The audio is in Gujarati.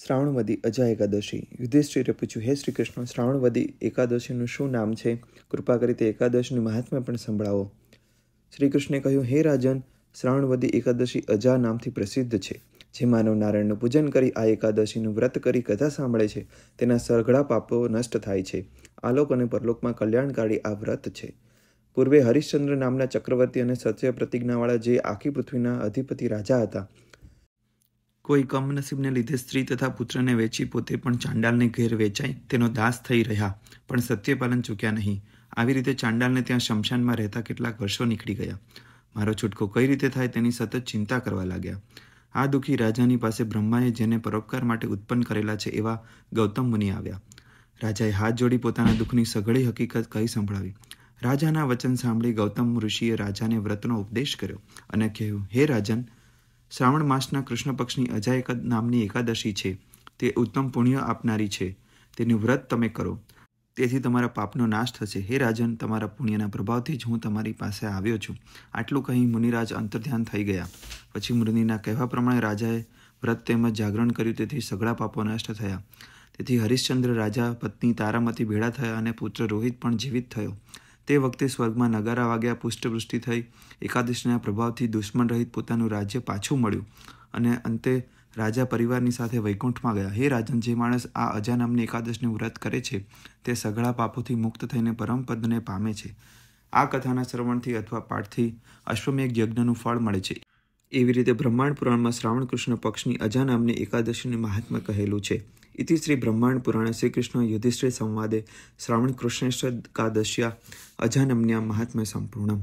શ્રાવણવદી અજા એકાદશી યુધિષ્ઠિરે પૂછ્યું હે શ્રી કૃષ્ણ શ્રાવણવદી એકાદશીનું શું નામ છે કૃપા કરી તે એકાદશીનું મહાત્મ્ય પણ સંભળાવો શ્રી કૃષ્ણે કહ્યું હે રાજન શ્રાવણવદી એકાદશી અજા નામથી પ્રસિદ્ધ છે જે માનવ નારાયણનું પૂજન કરી આ એકાદશીનું વ્રત કરી કથા સાંભળે છે તેના સરઘળા પાપો નષ્ટ થાય છે આલોક અને પરલોકમાં કલ્યાણકારી આ વ્રત છે પૂર્વે હરિશ્ચંદ્ર નામના ચક્રવર્તી અને સત્ય પ્રતિજ્ઞાવાળા જે આખી પૃથ્વીના અધિપતિ રાજા હતા કોઈ કમનસીબને લીધે સ્ત્રી તથા પુત્રને વેચી પોતે પણ ચાંડાલને ઘેર વેચાઈ તેનો દાસ થઈ રહ્યા પણ સત્યપાલન ચૂક્યા નહીં આવી રીતે ચાંડાલને ત્યાં શમશાનમાં રહેતા કેટલાક વર્ષો નીકળી ગયા મારો છૂટકો કઈ રીતે થાય તેની સતત ચિંતા કરવા લાગ્યા આ દુઃખી રાજાની પાસે બ્રહ્માએ જેને પરોપકાર માટે ઉત્પન્ન કરેલા છે એવા ગૌતમ મુનિ આવ્યા રાજાએ હાથ જોડી પોતાના દુઃખની સઘળી હકીકત કહી સંભળાવી રાજાના વચન સાંભળી ગૌતમ ઋષિએ રાજાને વ્રતનો ઉપદેશ કર્યો અને કહ્યું હે રાજન શ્રાવણ માસના કૃષ્ણ પક્ષની અજા નામની એકાદશી છે તે ઉત્તમ પુણ્ય આપનારી છે તેનું વ્રત તમે કરો તેથી તમારા પાપનો નાશ થશે હે રાજન તમારા પુણ્યના પ્રભાવથી જ હું તમારી પાસે આવ્યો છું આટલું કહી મુનિરાજ અંતર્ધ્યાન થઈ ગયા પછી મૃનિના કહેવા પ્રમાણે રાજાએ વ્રત તેમજ જાગરણ કર્યું તેથી સઘળા પાપો નષ્ટ થયા તેથી હરિશ્ચંદ્ર રાજા પત્ની તારામતી ભેળા થયા અને પુત્ર રોહિત પણ જીવિત થયો તે વખતે સ્વર્ગમાં નગારા વાગ્યા પુષ્ટવૃષ્ટિ થઈ એકાદશીના પ્રભાવથી દુશ્મન રહિત પોતાનું રાજ્ય પાછું મળ્યું અને અંતે રાજા પરિવારની સાથે વૈકુંઠમાં ગયા હે રાજન જે માણસ આ અજા નામની એકાદશનું વ્રત કરે છે તે સઘળા પાપોથી મુક્ત થઈને પરમપદને પામે છે આ કથાના શ્રવણથી અથવા પાઠથી અશ્વમેઘ યજ્ઞનું ફળ મળે છે એવી રીતે બ્રહ્માંડ પુરાણમાં શ્રાવણ કૃષ્ણ પક્ષની અજા નામની એકાદશીનું મહાત્મ્ય કહેલું છે ઇતિ શ્રી બ્રહ્માંડ પુરાણે શ્રી કૃષ્ણ યુધિષ્ઠિર સંવાદે શ્રાવણ કૃષ્ણેશ્વર એકાદશ્યા અજા મહાત્મ્ય સંપૂર્ણમ